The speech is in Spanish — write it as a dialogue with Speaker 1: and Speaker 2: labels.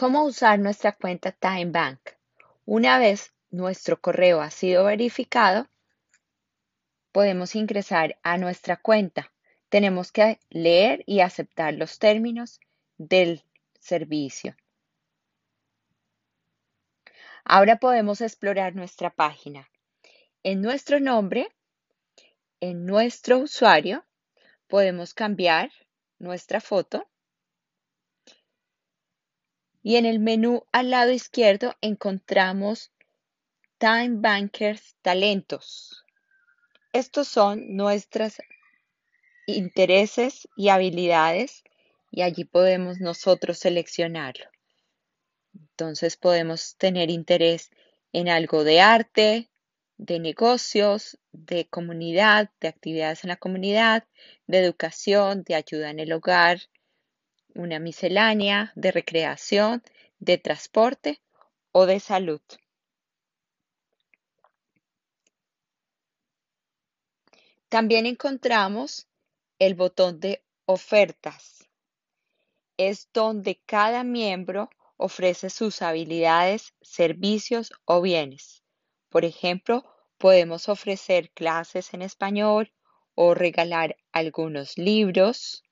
Speaker 1: ¿Cómo usar nuestra cuenta TimeBank? Una vez nuestro correo ha sido verificado, podemos ingresar a nuestra cuenta. Tenemos que leer y aceptar los términos del servicio. Ahora podemos explorar nuestra página. En nuestro nombre, en nuestro usuario, podemos cambiar nuestra foto y en el menú al lado izquierdo encontramos Time Bankers Talentos. Estos son nuestros intereses y habilidades y allí podemos nosotros seleccionarlo. Entonces podemos tener interés en algo de arte, de negocios, de comunidad, de actividades en la comunidad, de educación, de ayuda en el hogar, una miscelánea de recreación, de transporte o de salud. También encontramos el botón de ofertas. Es donde cada miembro ofrece sus habilidades, servicios o bienes. Por ejemplo, podemos ofrecer clases en español o regalar algunos libros